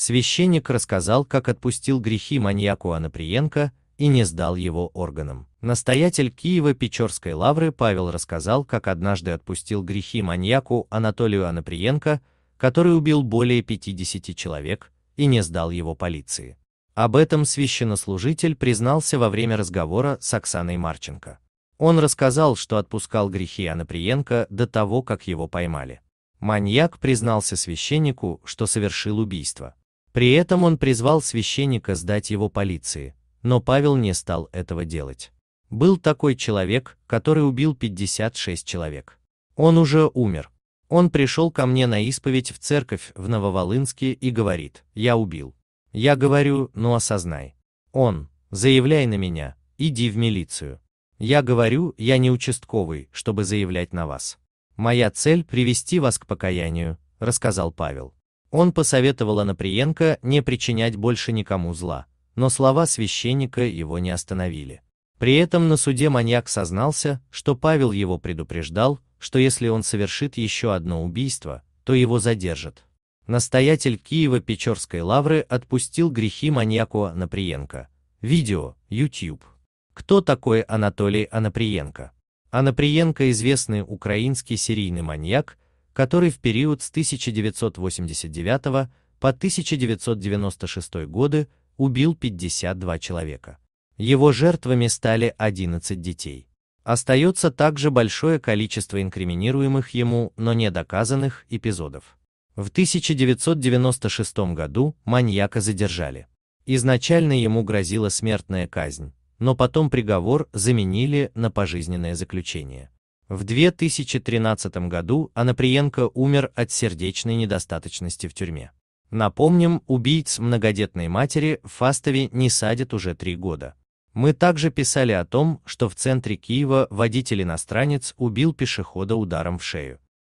Священник рассказал, как отпустил грехи маньяку Анаприенко и не сдал его органам. Настоятель Киева Печорской лавры Павел рассказал, как однажды отпустил грехи маньяку Анатолию Анаприенко, который убил более 50 человек, и не сдал его полиции. Об этом священнослужитель признался во время разговора с Оксаной Марченко. Он рассказал, что отпускал грехи Анаприенко до того, как его поймали. Маньяк признался священнику, что совершил убийство. При этом он призвал священника сдать его полиции, но Павел не стал этого делать. Был такой человек, который убил 56 человек. Он уже умер. Он пришел ко мне на исповедь в церковь в Нововолынске и говорит, я убил. Я говорю, ну осознай. Он, заявляй на меня, иди в милицию. Я говорю, я не участковый, чтобы заявлять на вас. Моя цель – привести вас к покаянию, рассказал Павел. Он посоветовал Анаприенко не причинять больше никому зла, но слова священника его не остановили. При этом на суде маньяк сознался, что Павел его предупреждал, что если он совершит еще одно убийство, то его задержат. Настоятель Киева Печорской лавры отпустил грехи маньяку Анаприенко. Видео, YouTube. Кто такой Анатолий Анаприенко? Анаприенко известный украинский серийный маньяк, который в период с 1989 по 1996 годы убил 52 человека. Его жертвами стали 11 детей. Остается также большое количество инкриминируемых ему, но не доказанных, эпизодов. В 1996 году маньяка задержали. Изначально ему грозила смертная казнь, но потом приговор заменили на пожизненное заключение. В 2013 году Анаприенко умер от сердечной недостаточности в тюрьме. Напомним, убийц многодетной матери в Фастове не садят уже три года. Мы также писали о том, что в центре Киева водитель-иностранец убил пешехода ударом в шею.